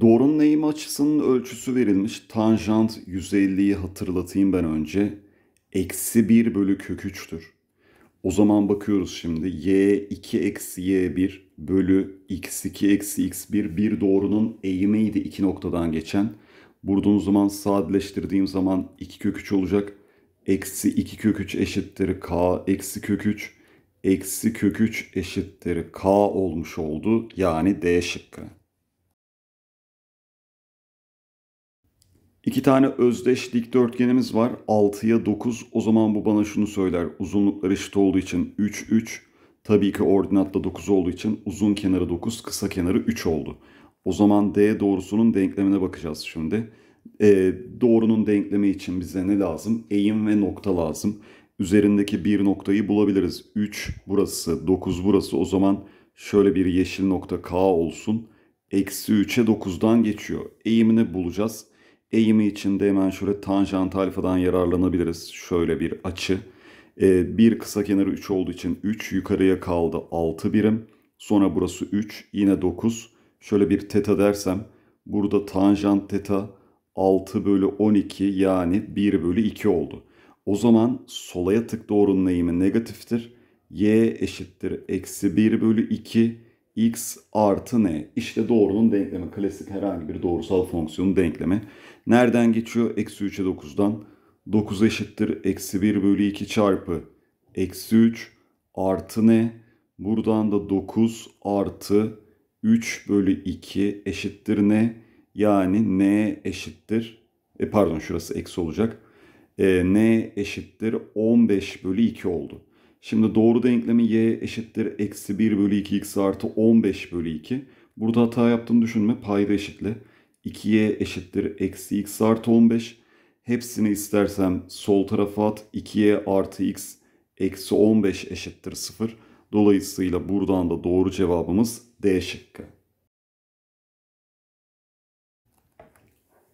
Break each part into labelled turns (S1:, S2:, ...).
S1: Doğrunun eğimi açısının ölçüsü verilmiş. Tanjant 150'yi hatırlatayım ben önce. Eksi 1 bölü kök 3'tür. O zaman bakıyoruz şimdi. Y2 eksi Y1 bölü X2 eksi X1. Bir doğrunun eğimiydi iki noktadan geçen. Buradan o zaman sadeleştirdiğim zaman 2 kök 3 olacak. Eksi 2 kök 3 eşittir K eksi kök 3. Eksi kök 3 eşittir K olmuş oldu. Yani D şıkkı. İki tane özdeş dikdörtgenimiz var. 6'ya 9. O zaman bu bana şunu söyler. Uzunlukları eşit olduğu için 3, 3. Tabii ki ordinatla 9 olduğu için uzun kenarı 9, kısa kenarı 3 oldu. O zaman D doğrusunun denklemine bakacağız şimdi. E, doğrunun denklemi için bize ne lazım? Eğim ve nokta lazım. Üzerindeki bir noktayı bulabiliriz. 3 burası, 9 burası. O zaman şöyle bir yeşil nokta K olsun. Eksi 3'e 9'dan geçiyor. Eğimini bulacağız eğimi içinde hemen şöyle tanjant alfadan yararlanabiliriz. Şöyle bir açı. E, bir kısa kenarı 3 olduğu için 3 yukarıya kaldı 6 birim. Sonra burası 3 yine 9. Şöyle bir teta dersem burada tanjant teta 6 bölü 12 yani 1 bölü 2 oldu. O zaman solaya tık doğrunun eğimi negatiftir. Y eşittir eksi 1 bölü 2 x artı ne? İşte doğrunun denklemi. Klasik herhangi bir doğrusal fonksiyonun denklemi. Nereden geçiyor? Eksi 3'e 9'dan. 9 eşittir. Eksi 1 bölü 2 çarpı. Eksi 3 artı ne? Buradan da 9 artı 3 bölü 2 eşittir ne? Yani ne eşittir. E pardon şurası eksi olacak. E, n eşittir 15 bölü 2 oldu. Şimdi doğru denklemi y eşittir eksi 1 bölü 2x artı 15 bölü 2. Burada hata yaptığını düşünme payda eşitli. 2y eşittir eksi x artı 15. Hepsini istersem sol tarafa at 2y artı x eksi 15 eşittir 0. Dolayısıyla buradan da doğru cevabımız D şıkkı.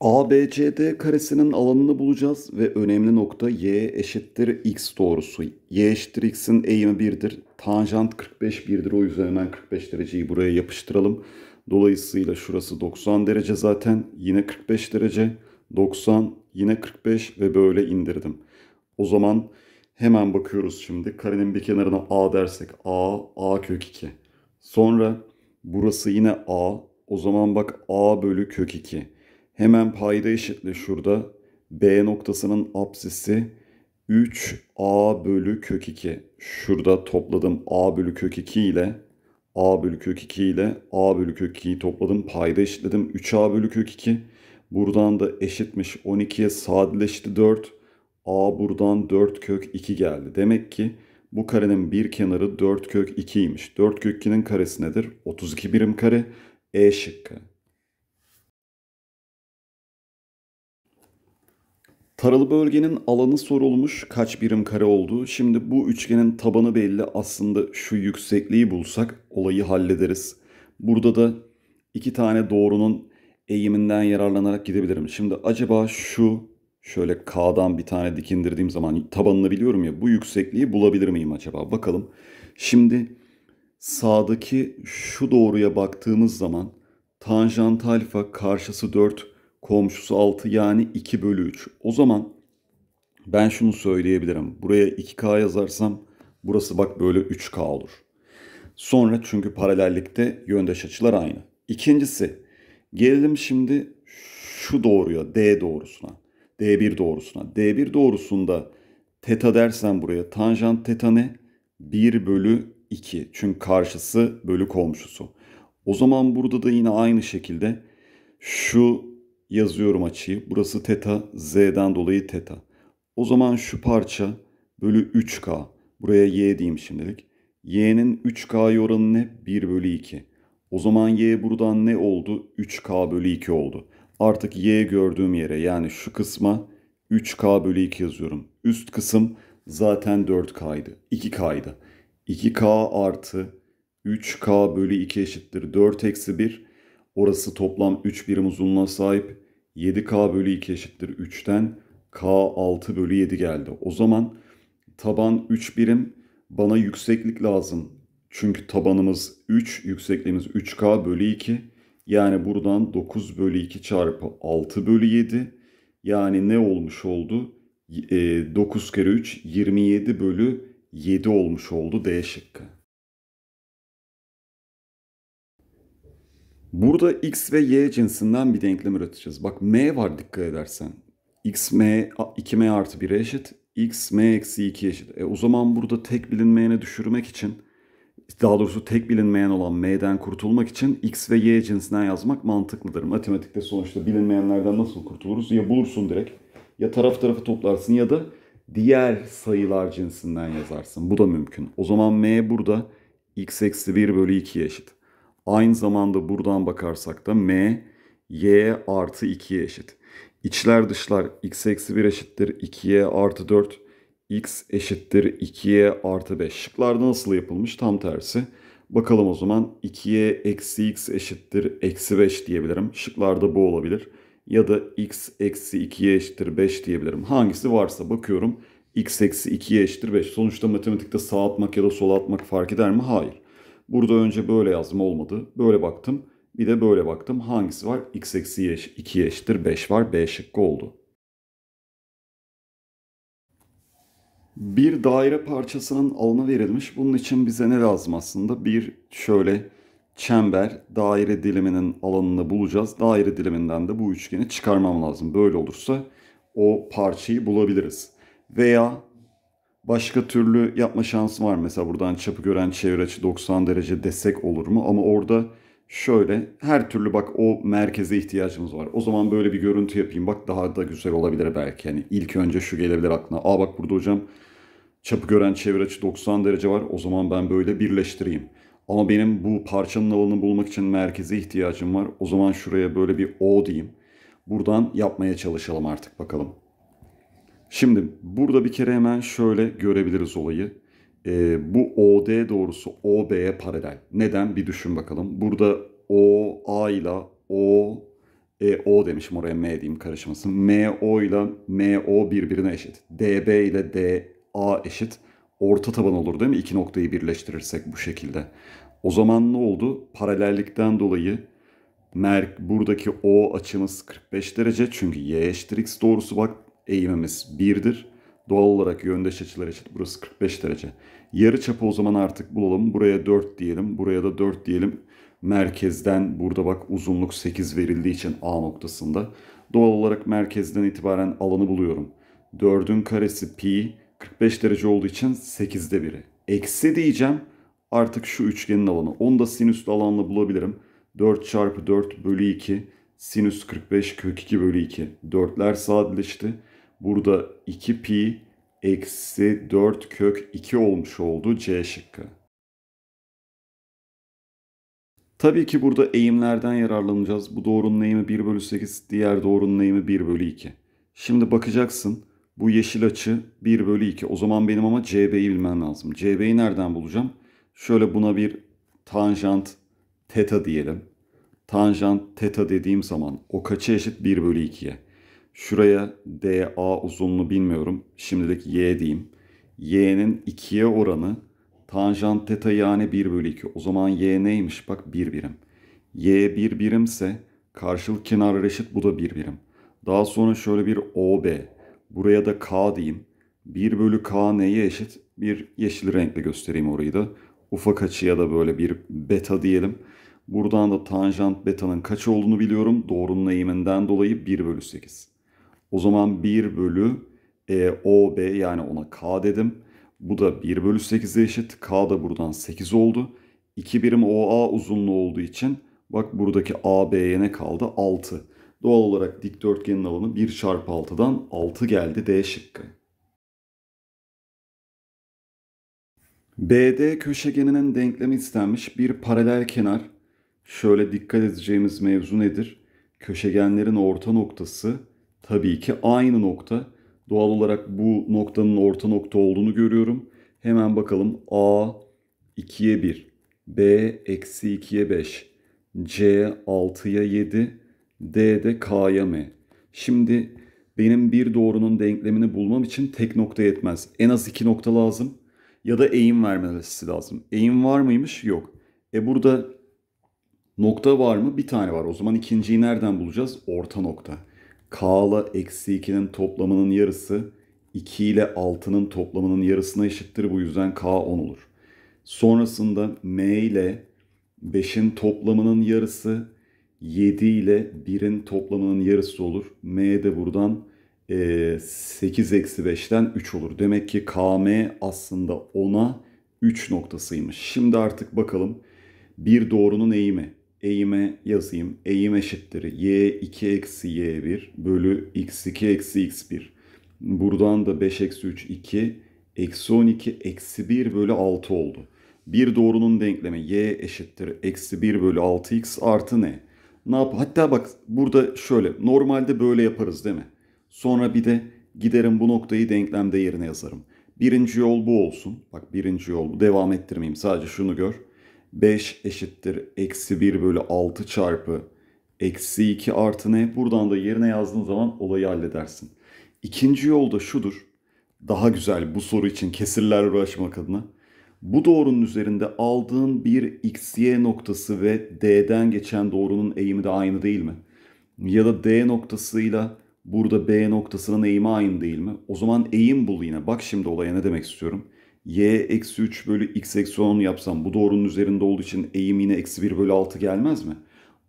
S1: ABCD karesinin alanını bulacağız ve önemli nokta y eşittir x doğrusu. y eşittir x'in eğimi 1'dir. Tanjant 45 1'dir. O yüzden hemen 45 dereceyi buraya yapıştıralım. Dolayısıyla şurası 90 derece zaten. Yine 45 derece. 90 yine 45 ve böyle indirdim. O zaman hemen bakıyoruz şimdi. Karenin bir kenarına a dersek a, a kök 2. Sonra burası yine a. O zaman bak a bölü kök 2. Hemen payda eşitle şurada. B noktasının apsisi 3a bölü kök 2. Şurada topladım a bölü kök 2 ile a bölü kök 2 ile a bölü kök 2'yi topladım. Payda eşitledim. 3a bölü kök 2. Buradan da eşitmiş 12'ye sadeleşti 4. a buradan 4 kök 2 geldi. Demek ki bu karenin bir kenarı 4 kök 2'ymiş. 4 kök 2'nin karesi nedir? 32 birim kare. E şıkkı. Taralı bölgenin alanı sorulmuş kaç birim kare olduğu. Şimdi bu üçgenin tabanı belli. Aslında şu yüksekliği bulsak olayı hallederiz. Burada da iki tane doğrunun eğiminden yararlanarak gidebilirim. Şimdi acaba şu şöyle K'dan bir tane dikindirdiğim zaman tabanını biliyorum ya bu yüksekliği bulabilir miyim acaba? Bakalım. Şimdi sağdaki şu doğruya baktığımız zaman tanjant alfa karşısı 4 komşusu 6 yani 2 bölü 3. O zaman ben şunu söyleyebilirim. Buraya 2K yazarsam burası bak böyle 3K olur. Sonra çünkü paralellikte yöndeş açılar aynı. İkincisi gelelim şimdi şu doğruya D doğrusuna. D1 doğrusuna. D1 doğrusunda teta dersen buraya tanjant teta ne? 1 bölü 2. Çünkü karşısı bölü komşusu. O zaman burada da yine aynı şekilde şu yazıyorum açıyı. Burası teta z'den dolayı teta. O zaman şu parça bölü 3k. Buraya y diyeyim şimdilik. y'nin 3 k oranı ne? 1 bölü 2. O zaman y buradan ne oldu? 3k bölü 2 oldu. Artık y gördüğüm yere yani şu kısma 3k bölü 2 yazıyorum. Üst kısım zaten 4k'ydı. 2k'ydı. 2k artı 3k bölü 2 eşittir 4 eksi 1. Orası toplam 3 birim uzunluğa sahip. 7K bölü 2 eşittir 3'ten K 6 bölü 7 geldi. O zaman taban 3 birim bana yükseklik lazım. Çünkü tabanımız 3, yüksekliğimiz 3K bölü 2. Yani buradan 9 bölü 2 çarpı 6 bölü 7. Yani ne olmuş oldu? 9 e, kere 3 27 bölü 7 olmuş oldu D şıkkı. Burada x ve y cinsinden bir denklem üreteceğiz. Bak m var dikkat edersen. x m 2m artı 1'e eşit. x m eksi 2 eşit. E, o zaman burada tek bilinmeyene düşürmek için daha doğrusu tek bilinmeyen olan m'den kurtulmak için x ve y cinsinden yazmak mantıklıdır. Matematikte sonuçta bilinmeyenlerden nasıl kurtuluruz? Ya bulursun direkt ya taraf tarafa toplarsın ya da diğer sayılar cinsinden yazarsın. Bu da mümkün. O zaman m burada x eksi 1 bölü 2'ye eşit. Aynı zamanda buradan bakarsak da m y artı 2'ye eşit. İçler dışlar x eksi 1 eşittir 2'ye artı 4 x eşittir 2'ye artı 5. Şıklarda nasıl yapılmış? Tam tersi. Bakalım o zaman 2'ye eksi x eşittir eksi 5 diyebilirim. Şıklarda bu olabilir. Ya da x eksi 2'ye eşittir 5 diyebilirim. Hangisi varsa bakıyorum. x eksi 2'ye eşittir 5. Sonuçta matematikte sağ atmak ya da sola atmak fark eder mi? Hayır. Burada önce böyle yazdım olmadı. Böyle baktım. Bir de böyle baktım. Hangisi var? x eksi 2'ye eşittir 5 var. B şıkkı oldu. Bir daire parçasının alanı verilmiş. Bunun için bize ne lazım aslında? Bir şöyle çember daire diliminin alanını bulacağız. Daire diliminden de bu üçgeni çıkarmam lazım. Böyle olursa o parçayı bulabiliriz. Veya Başka türlü yapma şansım var. Mesela buradan çapı gören çevre açı 90 derece desek olur mu? Ama orada şöyle her türlü bak o merkeze ihtiyacımız var. O zaman böyle bir görüntü yapayım. Bak daha da güzel olabilir belki. Yani ilk önce şu gelebilir aklına. Aa bak burada hocam çapı gören çevre açı 90 derece var. O zaman ben böyle birleştireyim. Ama benim bu parçanın alanını bulmak için merkeze ihtiyacım var. O zaman şuraya böyle bir O diyeyim. Buradan yapmaya çalışalım artık bakalım. Şimdi burada bir kere hemen şöyle görebiliriz olayı. E, bu OD doğrusu OB'ye paralel. Neden? Bir düşün bakalım. Burada O, A ile O, e, O demişim oraya M diyeyim karışmasın. M, O ile M, O birbirine eşit. DB ile D, A eşit. Orta taban olur değil mi? İki noktayı birleştirirsek bu şekilde. O zaman ne oldu? Paralellikten dolayı Merk buradaki O açımız 45 derece. Çünkü Y eşittir X doğrusu bak eğimimiz 1'dir. Doğal olarak yöndeş açılar eşit. Burası 45 derece. Yarı çapı o zaman artık bulalım. Buraya 4 diyelim. Buraya da 4 diyelim. Merkezden burada bak uzunluk 8 verildiği için A noktasında. Doğal olarak merkezden itibaren alanı buluyorum. 4'ün karesi pi 45 derece olduğu için 8'de 1'i. Eksi diyeceğim artık şu üçgenin alanı. Onu da sinüslü alanla bulabilirim. 4 çarpı 4 bölü 2 sinüs 45 kök 2 bölü 2. Dörtler sadeleşti. Burada 2 pi eksi 4 kök 2 olmuş oldu C şıkkı. Tabii ki burada eğimlerden yararlanacağız. Bu doğrunun eğimi 1 bölü 8, diğer doğrunun eğimi 1 bölü 2. Şimdi bakacaksın bu yeşil açı 1 bölü 2. O zaman benim ama CB'yi bilmem lazım. CB'yi nereden bulacağım? Şöyle buna bir tanjant teta diyelim. Tanjant teta dediğim zaman o kaça eşit 1 bölü 2'ye. Şuraya DA A uzunluğu bilmiyorum. Şimdideki Y diyeyim. Y'nin 2'ye oranı tanjant teta yani 1 bölü 2. O zaman Y neymiş? Bak 1 birim. Y 1 birimse karşılık kenar eşit bu da 1 birim. Daha sonra şöyle bir OB. Buraya da K diyeyim. 1 bölü K neye eşit? Bir yeşil renkle göstereyim orayı da. Ufak açıya da böyle bir beta diyelim. Buradan da tanjant beta'nın kaç olduğunu biliyorum. Doğrunun eğiminden dolayı 1 bölü 8. O zaman 1 bölü e, OB yani ona K dedim. Bu da 1 bölü 8'e eşit. K da buradan 8 oldu. 2 birim OA uzunluğu olduğu için bak buradaki AB'ye ne kaldı? 6. Doğal olarak dikdörtgenin alanı 1 çarpı 6'dan 6 geldi D şıkkı. BD köşegeninin denklemi istenmiş bir paralel kenar. Şöyle dikkat edeceğimiz mevzu nedir? Köşegenlerin orta noktası tabii ki aynı nokta. Doğal olarak bu noktanın orta nokta olduğunu görüyorum. Hemen bakalım. A 2'ye 1. B eksi 2'ye 5. C 6'ya 7. D de K'ya M. Şimdi benim bir doğrunun denklemini bulmam için tek nokta yetmez. En az iki nokta lazım. Ya da eğim vermesi lazım. Eğim var mıymış? Yok. E burada nokta var mı? Bir tane var. O zaman ikinciyi nereden bulacağız? Orta nokta k ile eksi 2'nin toplamının yarısı 2 ile 6'nın toplamının yarısına eşittir. Bu yüzden k 10 olur. Sonrasında m ile 5'in toplamının yarısı 7 ile 1'in toplamının yarısı olur. m de buradan 8 e, eksi 5'ten 3 olur. Demek ki km aslında 10'a 3 noktasıymış. Şimdi artık bakalım bir doğrunun eğimi eğime yazayım. Eğim eşittir y2 eksi y1 bölü x2 eksi x1. Buradan da 5 eksi 3 2 eksi 12 eksi 1 bölü 6 oldu. Bir doğrunun denklemi y eşittir eksi 1 bölü 6x artı ne? Ne yap? Hatta bak burada şöyle normalde böyle yaparız değil mi? Sonra bir de giderim bu noktayı denklemde yerine yazarım. Birinci yol bu olsun. Bak birinci yol bu. Devam ettirmeyeyim sadece şunu gör. 5 eşittir eksi 1 bölü 6 çarpı eksi 2 artı ne? Buradan da yerine yazdığın zaman olayı halledersin. İkinci yolda şudur. Daha güzel bu soru için kesirler uğraşmak adına. Bu doğrunun üzerinde aldığın bir x y noktası ve d'den geçen doğrunun eğimi de aynı değil mi? Ya da d noktasıyla burada b noktasının eğimi aynı değil mi? O zaman eğim bul yine. Bak şimdi olaya ne demek istiyorum y eksi 3 bölü x eksi 10 yapsam bu doğrunun üzerinde olduğu için eğim yine eksi 1 bölü 6 gelmez mi?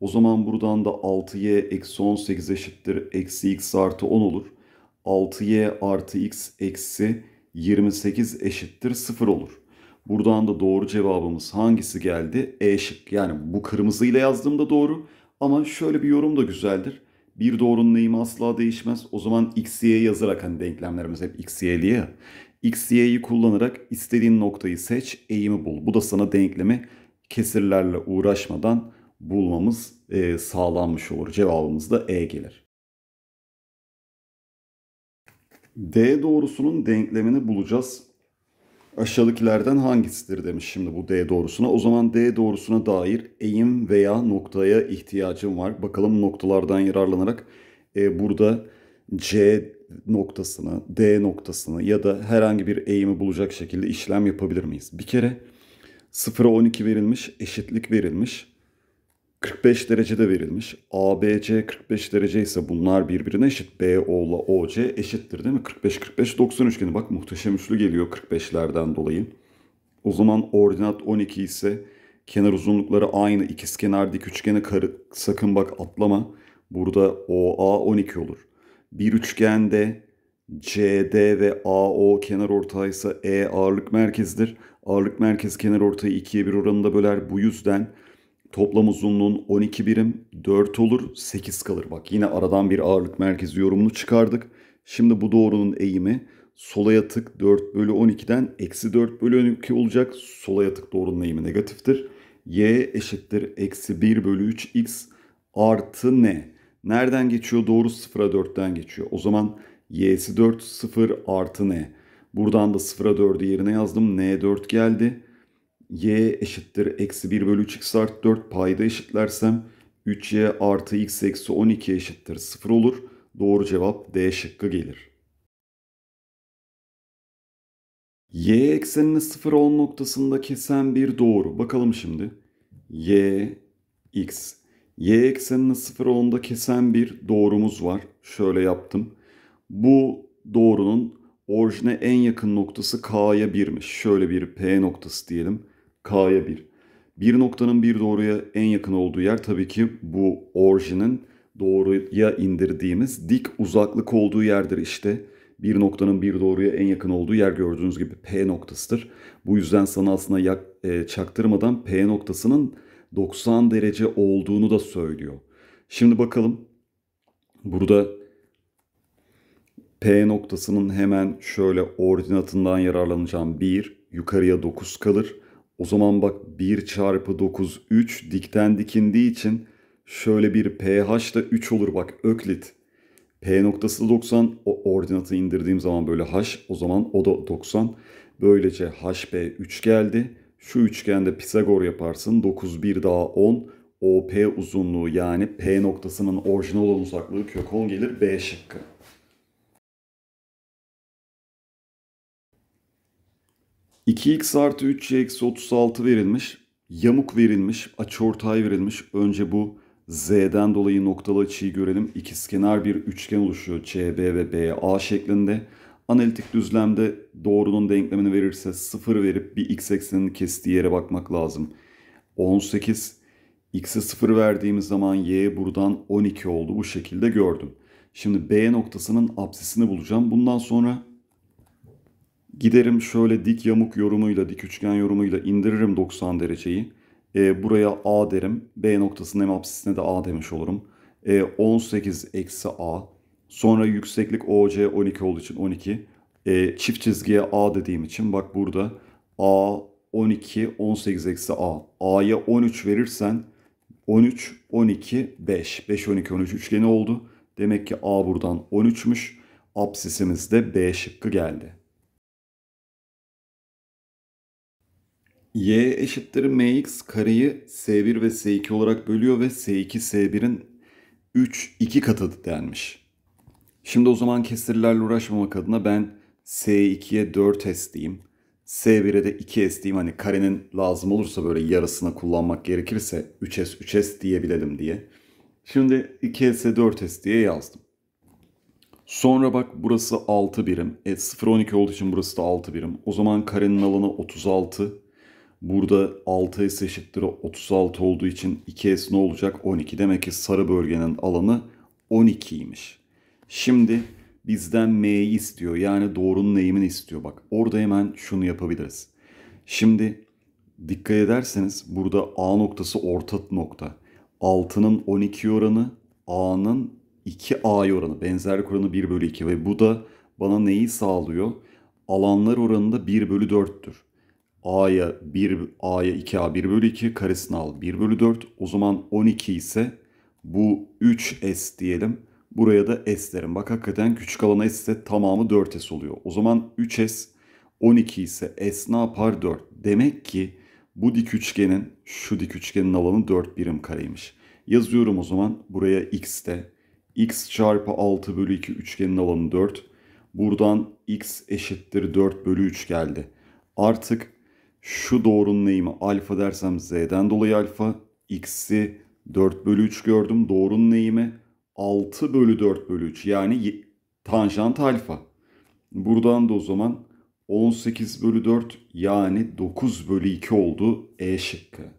S1: O zaman buradan da 6y eksi 18 eşittir eksi x artı 10 olur. 6y artı x eksi 28 eşittir 0 olur. Buradan da doğru cevabımız hangisi geldi? E şık. Yani bu kırmızıyla yazdığımda doğru. Ama şöyle bir yorum da güzeldir. Bir doğrunun eğimi asla değişmez. O zaman x, y yazarak hani denklemlerimiz hep x, y ya. X, Y'yi kullanarak istediğin noktayı seç, eğimi bul. Bu da sana denklemi kesirlerle uğraşmadan bulmamız e, sağlanmış olur. Cevabımız da E gelir. D doğrusunun denklemini bulacağız. Aşağıdakilerden hangisidir demiş şimdi bu D doğrusuna. O zaman D doğrusuna dair eğim veya noktaya ihtiyacım var. Bakalım noktalardan yararlanarak e, burada C noktasını, D noktasını ya da herhangi bir eğimi bulacak şekilde işlem yapabilir miyiz? Bir kere 0'a 12 verilmiş, eşitlik verilmiş. 45 derecede verilmiş. ABC 45 derece ise bunlar birbirine eşit. BO'la OC eşittir değil mi? 45 45 90 üçgeni. Bak muhteşem üçlü geliyor 45'lerden dolayı. O zaman ordinat 12 ise kenar uzunlukları aynı. ikizkenar dik üçgeni karı. Sakın bak atlama. Burada OA 12 olur. Bir üçgende CD ve AO kenar ortaysa E ağırlık merkezidir. Ağırlık merkezi kenar ortayı ikiye bir oranında böler. Bu yüzden toplam uzunluğun 12 birim 4 olur 8 kalır. Bak yine aradan bir ağırlık merkezi yorumunu çıkardık. Şimdi bu doğrunun eğimi sola yatık 4 bölü 12'den eksi 4 bölü 12 olacak. Sola yatık doğrunun eğimi negatiftir. Y eşittir eksi 1 bölü 3 x artı ne? Nereden geçiyor? Doğru 0'a 4'ten geçiyor. O zaman y'si 4 0 artı n. Buradan da 0'a 4'ü yerine yazdım. n 4 geldi. y eşittir eksi 1 bölü 3x artı 4 payda eşitlersem 3y artı x eksi 12 eşittir 0 olur. Doğru cevap D şıkkı gelir. Y eksenini 0-10 noktasında kesen bir doğru. Bakalım şimdi. Y, X y eksenini 0'a onda kesen bir doğrumuz var. Şöyle yaptım. Bu doğrunun orijine en yakın noktası K'ya 1'miş. Şöyle bir P noktası diyelim. K'ya 1. Bir noktanın bir doğruya en yakın olduğu yer tabii ki bu orijinin doğruya indirdiğimiz dik uzaklık olduğu yerdir işte. Bir noktanın bir doğruya en yakın olduğu yer gördüğünüz gibi P noktasıdır. Bu yüzden sana aslında yak, e, çaktırmadan P noktasının 90 derece olduğunu da söylüyor. Şimdi bakalım burada P noktasının hemen şöyle ordinatından yararlanacağım. 1 yukarıya 9 kalır. O zaman bak 1 çarpı 9 3 dikten dikindiği için şöyle bir pH da 3 olur bak öklit. P noktası 90 o ordinatı indirdiğim zaman böyle H o zaman o da 90. Böylece HP 3 geldi. Şu üçgende Pisagor yaparsın. 9, 1 daha 10. OP uzunluğu yani P noktasının orijinal olan uzaklığı kök 10 gelir B şıkkı. x artı 3 y eksi 36 verilmiş. Yamuk verilmiş. Açıortay verilmiş. Önce bu Z'den dolayı noktalı açıyı görelim. İkizkenar bir üçgen oluşuyor. CB ve BA şeklinde. Analitik düzlemde doğrunun denklemini verirse 0 verip bir x eksenini kestiği yere bakmak lazım. 18 x'e 0 verdiğimiz zaman y buradan 12 oldu bu şekilde gördüm. Şimdi b noktasının apsisini bulacağım. Bundan sonra giderim şöyle dik yamuk yorumuyla, dik üçgen yorumuyla indiririm 90 dereceyi. E, buraya a derim. B noktasının hem apsisine de a demiş olurum. E, 18 eksi a Sonra yükseklik OC 12 olduğu için 12. E, çift çizgiye A dediğim için bak burada A 12 18 eksi A. A'ya 13 verirsen 13 12 5. 5 12 13 üçgeni oldu. Demek ki A buradan 13'müş. Apsisimiz de B şıkkı geldi. Y eşittir mx kareyi S1 ve S2 olarak bölüyor ve S2 S1'in 3 2 katı denmiş. Şimdi o zaman kestirilerle uğraşmamak adına ben S2'ye 4S diyeyim. S1'e de 2S diyeyim. Hani karenin lazım olursa böyle yarısına kullanmak gerekirse 3S 3S diyebilelim diye. Şimdi 2S'e 4S diye yazdım. Sonra bak burası 6 birim. E 0-12 olduğu için burası da 6 birim. O zaman karenin alanı 36. Burada 6S eşittir 36 olduğu için 2S ne olacak? 12. Demek ki sarı bölgenin alanı 12'ymiş. Şimdi bizden M'yi istiyor. Yani doğrunun eğimini istiyor. Bak orada hemen şunu yapabiliriz. Şimdi dikkat ederseniz burada A noktası orta nokta. 6'nın 12 oranı, A'nın 2A oranı. Benzerlik oranı 1 bölü 2 ve bu da bana neyi sağlıyor? Alanlar oranında 1 bölü 4'tür. A'ya 1, A'ya 2A 1 bölü 2, karesini al 1 bölü 4. O zaman 12 ise bu 3S diyelim. Buraya da S derim. Bak hakikaten küçük alana S ise tamamı 4S oluyor. O zaman 3S 12 ise S ne yapar 4. Demek ki bu dik üçgenin şu dik üçgenin alanı 4 birim kareymiş. Yazıyorum o zaman buraya x de x çarpı 6 bölü 2 üçgenin alanı 4. Buradan x eşittir 4 bölü 3 geldi. Artık şu doğrunun eğimi alfa dersem z'den dolayı alfa. x'i 4 bölü 3 gördüm. Doğrunun eğimi 6 bölü 4 bölü 3 yani tanjant alfa. Buradan da o zaman 18 bölü 4 yani 9 bölü 2 oldu E şıkkı.